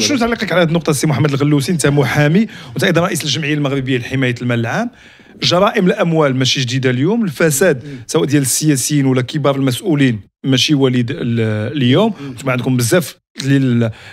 شنو تعليقك على هذه النقطة سي محمد الغلوسي أنت محامي وأنت أيضا رئيس الجمعية المغربية لحماية المال العام جرائم الأموال ماشي جديدة اليوم الفساد سواء ديال السياسيين ولا كبار المسؤولين ماشي وليد اليوم انتم عندكم بزاف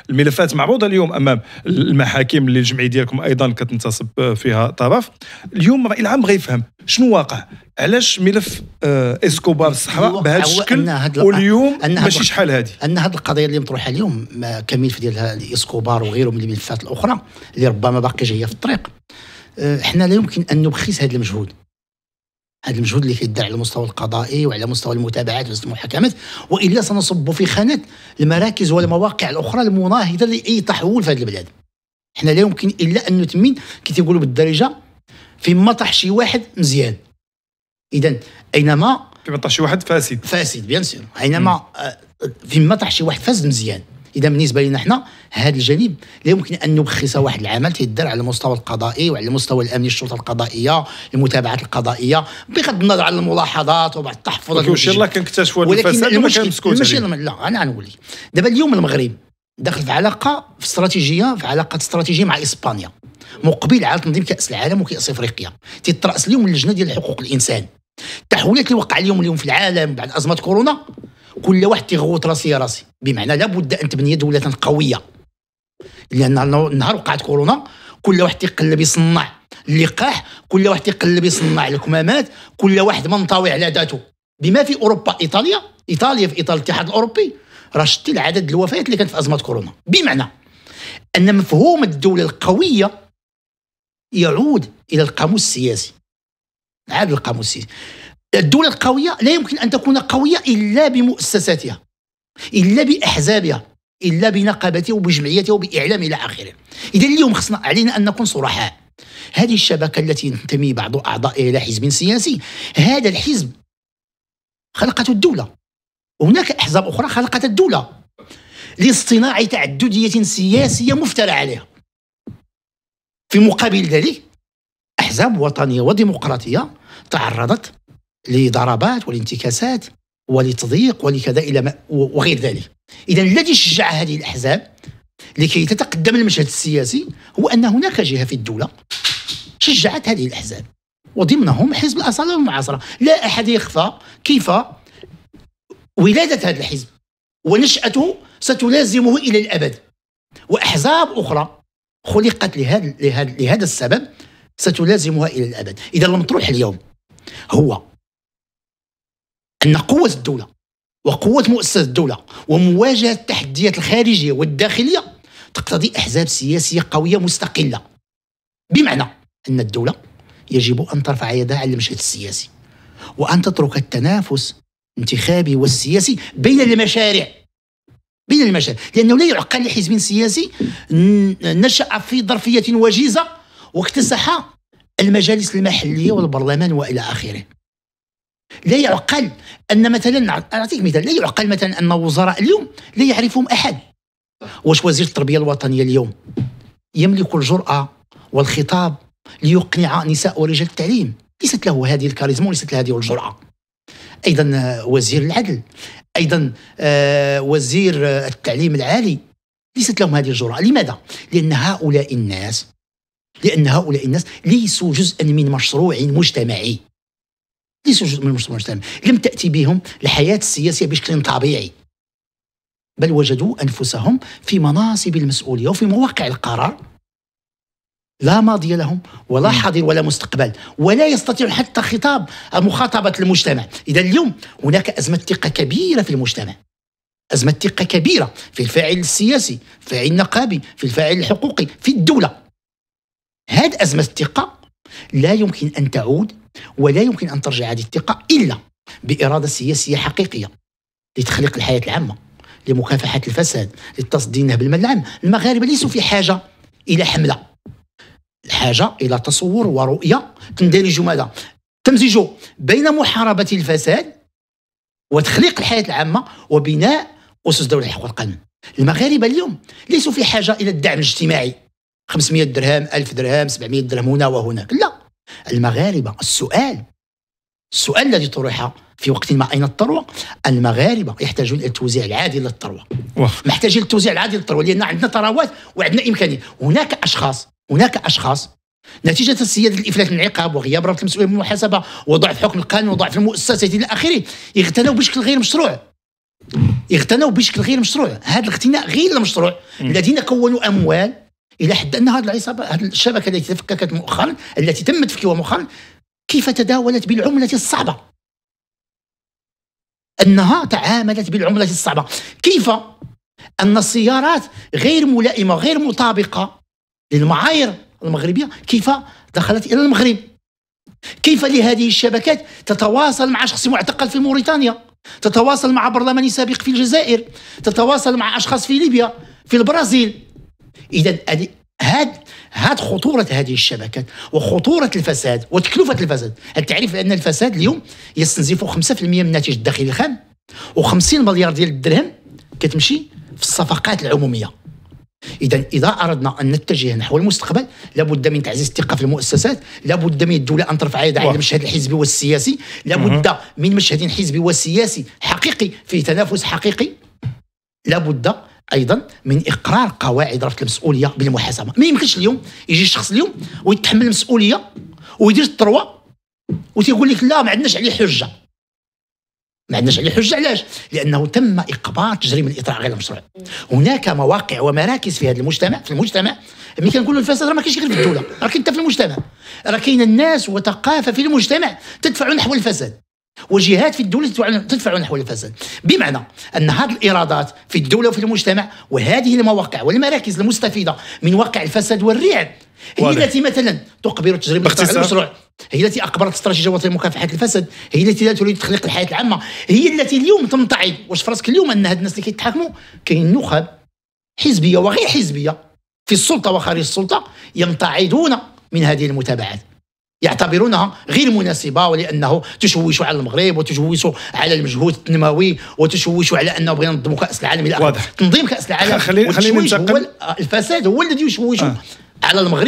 الملفات معروضه اليوم امام المحاكم اللي الجمعيه ديالكم ايضا كتنتصب فيها طرف اليوم الراي العام غيفهم شنو واقع علاش ملف آه، اسكوبار الصحراء بهذا الشكل واليوم ماشي شحال هذه ان هذه القضيه اللي مطروحه اليوم آه، كملف ديال اسكوبار وغيره من الملفات الاخرى اللي ربما باقي جايه في الطريق آه، احنا لا يمكن ان نبخس هذا المجهود هذا المجهود اللي كيدار على المستوى القضائي وعلى مستوى المتابعات والمحاكمات والا سنصب في خانه المراكز والمواقع الاخرى المناهضه لاي تحول في هذه البلاد حنا لا يمكن الا ان نتمين كي تيقولوا بالدارجه في طاح شي واحد مزيان اذا اينما في طاح شي واحد فاسد فاسد بيان سير اينما آه، في طاح شي واحد فاسد مزيان اذا بالنسبه لنا حنا هذا الجانب لا يمكن ان نبخس واحد العمل تيدار على المستوى القضائي وعلى المستوى الامني الشرطه القضائيه المتابعات القضائيه بغض النظر على الملاحظات وبعض التحفظات وكيوصل الله كنكتشفوا الفساد الفساد المشكل ماشي لا انا لك دابا اليوم المغرب داخل في علاقه في استراتيجيه في علاقه استراتيجيه مع اسبانيا مقبل على تنظيم كاس العالم وكاس افريقيا تيتراس اليوم اللجنه ديال حقوق الانسان التحولات اللي وقع اليوم اليوم في العالم بعد ازمه كورونا كل واحد تيغوت راسي راسي بمعنى لابد ان تبني دوله قويه لان نهار وقعت كورونا كل واحد تيقلب يصنع اللقاح كل واحد تيقلب يصنع الكمامات كل واحد منطوي على ذاته بما في اوروبا ايطاليا ايطاليا في ايطاليا الاتحاد الاوروبي راه شتي العدد الوفيات اللي كانت في ازمه كورونا بمعنى ان مفهوم الدوله القويه يعود الى القاموس السياسي عاد القاموس السياسي الدوله القويه لا يمكن ان تكون قويه الا بمؤسساتها الا باحزابها الا بنقابتها وبجمعيتها وباعلامها الى اخره اذا اليوم خصنا علينا ان نكون صرحاء هذه الشبكه التي ينتمي بعض اعضائها الى حزب سياسي هذا الحزب خلقته الدوله وهناك احزاب اخرى خلقت الدوله لاصطناع تعدديه سياسيه مفترى عليها في مقابل ذلك احزاب وطنيه وديمقراطيه تعرضت لضربات والانتكاسات ولتضييق ولكذا الى ما وغير ذلك اذا الذي شجع هذه الاحزاب لكي تتقدم المشهد السياسي هو ان هناك جهه في الدوله شجعت هذه الاحزاب وضمنهم حزب الاصاله والمعاصره لا احد يخفى كيف ولاده هذا الحزب ونشاته ستلازمه الى الابد واحزاب اخرى خلقت لهذا لهذا السبب ستلازمها الى الابد اذا المطروح اليوم هو أن قوة الدولة وقوة مؤسسة الدولة ومواجهة التحديات الخارجية والداخلية تقتضي أحزاب سياسية قوية مستقلة بمعنى أن الدولة يجب أن ترفع يدها على المشهد السياسي وأن تترك التنافس الانتخابي والسياسي بين المشاريع بين المشاريع لأنه لا يعقل لحزب سياسي نشأ في ظرفية وجيزة واكتسح المجالس المحلية والبرلمان وإلى آخره لا يعقل أن مثلا أعطيك مثال لا يعقل مثلا أن وزراء اليوم لا يعرفهم أحد واش وزير التربية الوطنية اليوم يملك الجرأة والخطاب ليقنع نساء ورجال التعليم ليست له هذه الكاريزما وليست له هذه الجرأة أيضا آه، وزير العدل أيضا آه، وزير آه، التعليم العالي ليست لهم هذه الجرأة لماذا؟ لأن هؤلاء الناس لأن هؤلاء الناس ليسوا جزءا من مشروع مجتمعي ليسوا جزء من المجتمع الإسلامي لم تأتي بهم الحياة السياسية بشكل طبيعي بل وجدوا أنفسهم في مناصب المسؤولية وفي مواقع القرار لا ماضي لهم ولا حاضر ولا مستقبل ولا يستطيع حتى خطاب مخاطبة المجتمع إذا اليوم هناك أزمة ثقة كبيرة في المجتمع أزمة ثقة كبيرة في الفاعل السياسي الفاعل النقابي في الفاعل الحقوقي في الدولة هذه أزمة الثقة لا يمكن أن تعود ولا يمكن أن ترجع هذه الثقة إلا بإرادة سياسية حقيقية لتخليق الحياة العامة لمكافحة الفساد للتصدي نهب المال العام المغاربة ليسوا في حاجة إلى حملة الحاجة إلى تصور ورؤية تندرج ماذا؟ تمزج بين محاربة الفساد وتخليق الحياة العامة وبناء أسس دولة الحق والقانون المغاربة اليوم ليسوا في حاجة إلى الدعم الاجتماعي 500 درهم 1000 درهم 700 درهم هنا وهناك لا المغاربة السؤال السؤال الذي طرح في وقت ما أين الثروة المغاربة يحتاجون إلى التوزيع العادل للثروة محتاجين للتوزيع العادل للثروة لأن عندنا ثروات وعندنا إمكانية هناك أشخاص هناك أشخاص نتيجة السيادة الإفلات من العقاب وغياب ربط المسؤولية من المحاسبة وضعف حكم القانون وضعف المؤسسات إلى آخره اغتنوا بشكل غير مشروع اغتنوا بشكل غير مشروع هذا الاغتناء غير المشروع الذين كونوا أموال الى حد ان هذه العصابه هذه الشبكه التي تفككت مؤخرا التي تم تفكيكها مؤخرا كيف تداولت بالعمله الصعبه انها تعاملت بالعمله الصعبه كيف ان السيارات غير ملائمه غير مطابقه للمعايير المغربيه كيف دخلت الى المغرب كيف لهذه الشبكات تتواصل مع شخص معتقل في موريتانيا تتواصل مع برلماني سابق في الجزائر تتواصل مع اشخاص في ليبيا في البرازيل اذا هاد هاد خطورة هذه الشبكات وخطورة الفساد وتكلفة الفساد هل تعرف أن الفساد اليوم يستنزف 5% من الناتج الداخلي الخام و50 مليار ديال الدرهم كتمشي في الصفقات العمومية إذا إذا أردنا أن نتجه نحو المستقبل لابد من تعزيز الثقة في المؤسسات لابد من الدولة أن ترفع يدها على المشهد الحزبي والسياسي لابد من مشهد حزبي وسياسي حقيقي في تنافس حقيقي لابد ايضا من اقرار قواعد رفض المسؤوليه بالمحاسبه ما يمكنش اليوم يجي الشخص اليوم ويتحمل المسؤوليه ويدير الثروه وتيقول لك لا ما عندناش عليه حجه ما عندناش عليه حجه علاش؟ لانه تم اقبال تجريم الاطراء غير المشروع هناك مواقع ومراكز في هذا المجتمع في المجتمع ملي كنقولوا الفساد راه ما كاينش غير في الدوله راه كاين حتى في المجتمع راه كاين الناس وثقافه في المجتمع تدفع نحو الفساد وجهات في الدولة تدفع نحو الفساد بمعنى أن هذه الإيرادات في الدولة وفي المجتمع وهذه المواقع والمراكز المستفيدة من واقع الفساد والرعب هي واضح. التي مثلا تقبل تجربة المشروع هي التي اقبلت استراتيجيه وطنيه لمكافحه الفساد هي التي لا تريد تخليق الحياه العامه هي التي اليوم تمتعض واش فراسك اليوم ان هاد الناس اللي كيتحاكموا كاين نخب حزبيه وغير حزبيه في السلطه وخارج السلطه يمتعضون من هذه المتابعات يعتبرونها غير مناسبة ولأنه تشوش على المغرب وتشوش على المجهود التنموي وتشوش على أنه بغينا ننظموا كأس العالم إلى آخره تنظيم كأس العالم خلي خلي ننتقل هو الفساد هو الذي يشوش آه. على المغرب